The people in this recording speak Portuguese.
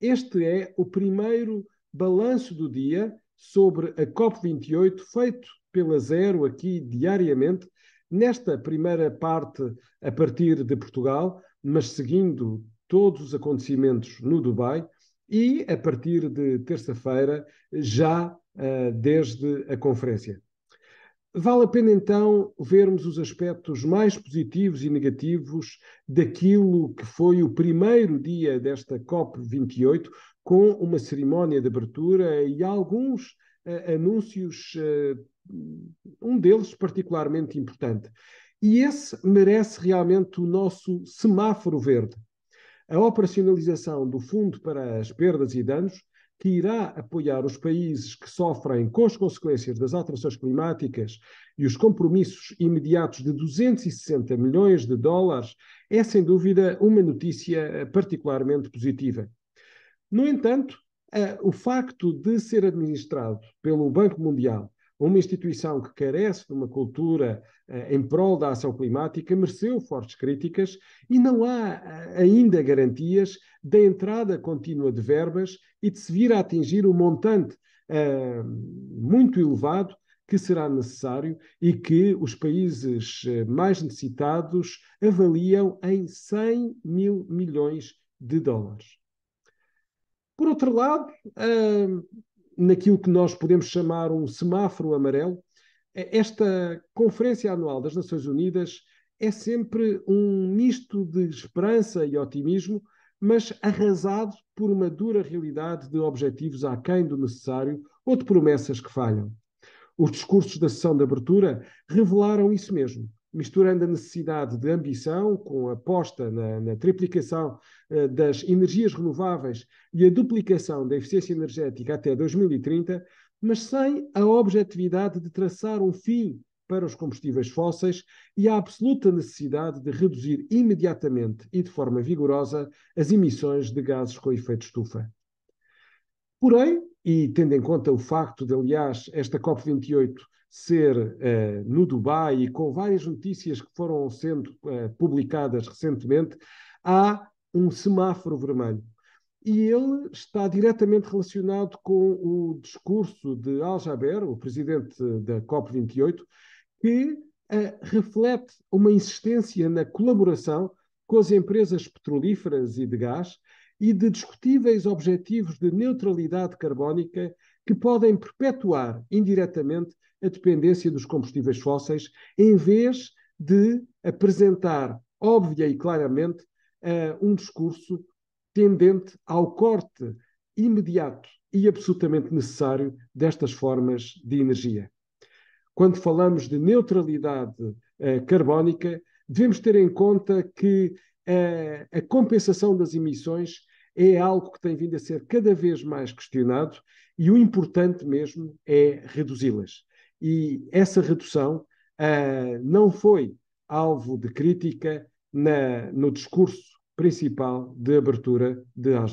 Este é o primeiro balanço do dia sobre a COP28, feito pela Zero aqui diariamente, nesta primeira parte a partir de Portugal, mas seguindo todos os acontecimentos no Dubai e a partir de terça-feira, já uh, desde a conferência. Vale a pena então vermos os aspectos mais positivos e negativos daquilo que foi o primeiro dia desta COP28, com uma cerimónia de abertura e alguns uh, anúncios, uh, um deles particularmente importante. E esse merece realmente o nosso semáforo verde. A operacionalização do Fundo para as Perdas e Danos que irá apoiar os países que sofrem com as consequências das alterações climáticas e os compromissos imediatos de 260 milhões de dólares, é sem dúvida uma notícia eh, particularmente positiva. No entanto, eh, o facto de ser administrado pelo Banco Mundial uma instituição que carece de uma cultura uh, em prol da ação climática mereceu fortes críticas e não há uh, ainda garantias da entrada contínua de verbas e de se vir a atingir o um montante uh, muito elevado que será necessário e que os países mais necessitados avaliam em 100 mil milhões de dólares. Por outro lado, naquilo que nós podemos chamar um semáforo amarelo. É, esta Conferência Anual das Nações Unidas é sempre um misto de esperança e otimismo, mas arrasado por uma dura realidade de objetivos aquém do necessário ou de promessas que falham. Os discursos da sessão de abertura revelaram isso mesmo misturando a necessidade de ambição com a aposta na, na triplicação uh, das energias renováveis e a duplicação da eficiência energética até 2030, mas sem a objetividade de traçar um fim para os combustíveis fósseis e a absoluta necessidade de reduzir imediatamente e de forma vigorosa as emissões de gases com efeito estufa. Porém, e tendo em conta o facto de, aliás, esta COP28 ser uh, no Dubai e com várias notícias que foram sendo uh, publicadas recentemente, há um semáforo vermelho. E ele está diretamente relacionado com o discurso de Al-Jaber, o presidente da COP28, que uh, reflete uma insistência na colaboração com as empresas petrolíferas e de gás e de discutíveis objetivos de neutralidade carbónica que podem perpetuar indiretamente a dependência dos combustíveis fósseis, em vez de apresentar óbvia e claramente uh, um discurso tendente ao corte imediato e absolutamente necessário destas formas de energia. Quando falamos de neutralidade uh, carbónica, devemos ter em conta que a, a compensação das emissões é algo que tem vindo a ser cada vez mais questionado e o importante mesmo é reduzi-las. E essa redução uh, não foi alvo de crítica na, no discurso principal de abertura de Al